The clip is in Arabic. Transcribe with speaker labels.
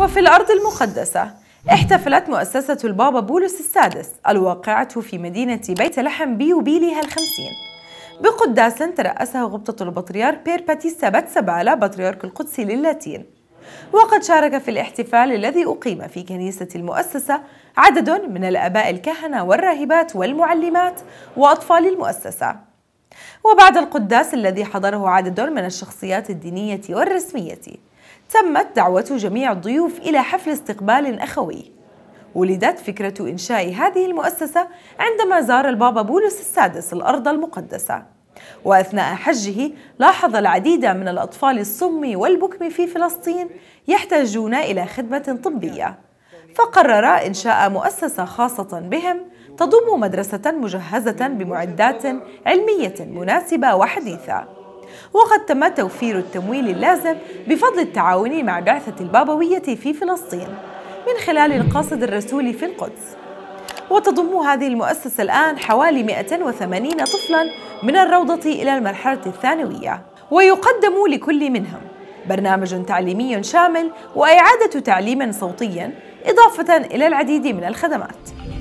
Speaker 1: وفي الأرض المقدسة احتفلت مؤسسة البابا بولس السادس الواقعة في مدينة بيت لحم بيوبيليها الخمسين بقداس ترأسه غبطة البطريار بير باتيستا باتسبالا بطريرك القدس للاتين وقد شارك في الاحتفال الذي أقيم في كنيسة المؤسسة عدد من الآباء الكهنة والراهبات والمعلمات وأطفال المؤسسة وبعد القداس الذي حضره عدد من الشخصيات الدينية والرسمية تمت دعوة جميع الضيوف إلى حفل استقبال أخوي ولدت فكرة إنشاء هذه المؤسسة عندما زار البابا بولس السادس الأرض المقدسة وأثناء حجه لاحظ العديد من الأطفال الصم والبكم في فلسطين يحتاجون إلى خدمة طبية فقرر إنشاء مؤسسة خاصة بهم تضم مدرسة مجهزة بمعدات علمية مناسبة وحديثة وقد تم توفير التمويل اللازم بفضل التعاون مع بعثة البابوية في فلسطين من خلال القاصد الرسولي في القدس وتضم هذه المؤسسة الآن حوالي 180 طفلاً من الروضة إلى المرحلة الثانوية ويقدم لكل منهم برنامج تعليمي شامل وإعادة تعليم صوتي إضافة إلى العديد من الخدمات